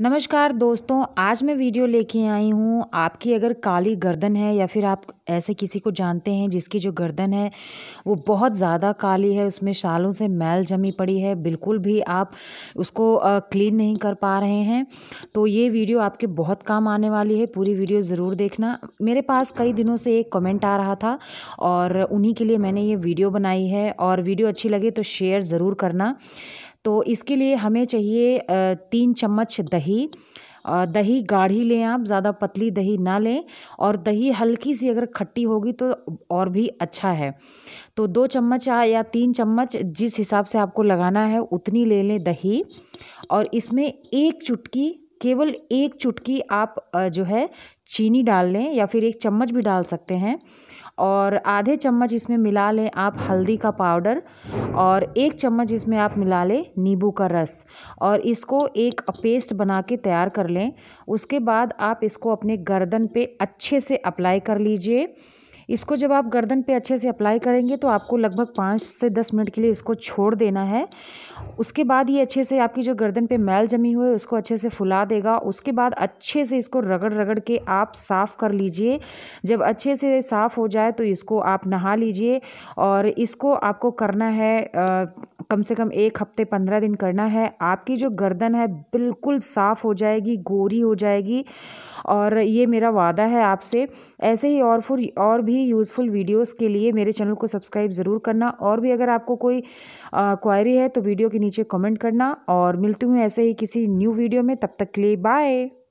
नमस्कार दोस्तों आज मैं वीडियो लेके आई हूँ आपकी अगर काली गर्दन है या फिर आप ऐसे किसी को जानते हैं जिसकी जो गर्दन है वो बहुत ज़्यादा काली है उसमें सालों से मैल जमी पड़ी है बिल्कुल भी आप उसको क्लीन नहीं कर पा रहे हैं तो ये वीडियो आपके बहुत काम आने वाली है पूरी वीडियो ज़रूर देखना मेरे पास कई दिनों से एक कमेंट आ रहा था और उन्हीं के लिए मैंने ये वीडियो बनाई है और वीडियो अच्छी लगे तो शेयर ज़रूर करना तो इसके लिए हमें चाहिए तीन चम्मच दही दही गाढ़ी लें आप ज़्यादा पतली दही ना लें और दही हल्की सी अगर खट्टी होगी तो और भी अच्छा है तो दो चम्मच या तीन चम्मच जिस हिसाब से आपको लगाना है उतनी ले लें दही और इसमें एक चुटकी केवल एक चुटकी आप जो है चीनी डाल लें या फिर एक चम्मच भी डाल सकते हैं और आधे चम्मच इसमें मिला लें आप हल्दी का पाउडर और एक चम्मच इसमें आप मिला लें नींबू का रस और इसको एक पेस्ट बना के तैयार कर लें उसके बाद आप इसको अपने गर्दन पे अच्छे से अप्लाई कर लीजिए इसको जब आप गर्दन पे अच्छे से अप्लाई करेंगे तो आपको लगभग पाँच से दस मिनट के लिए इसको छोड़ देना है उसके बाद ये अच्छे से आपकी जो गर्दन पे मैल जमी हुई है उसको अच्छे से फुला देगा उसके बाद अच्छे से इसको रगड़ रगड़ के आप साफ़ कर लीजिए जब अच्छे से साफ़ हो जाए तो इसको आप नहा लीजिए और इसको आपको करना है आ, कम से कम एक हफ्ते पंद्रह दिन करना है आपकी जो गर्दन है बिल्कुल साफ़ हो जाएगी गोरी हो जाएगी और ये मेरा वादा है आपसे ऐसे ही और फुल और भी यूज़फुल वीडियोस के लिए मेरे चैनल को सब्सक्राइब ज़रूर करना और भी अगर आपको कोई क्वायरी है तो वीडियो के नीचे कमेंट करना और मिलती हूँ ऐसे ही किसी न्यू वीडियो में तब तक के लिए बाय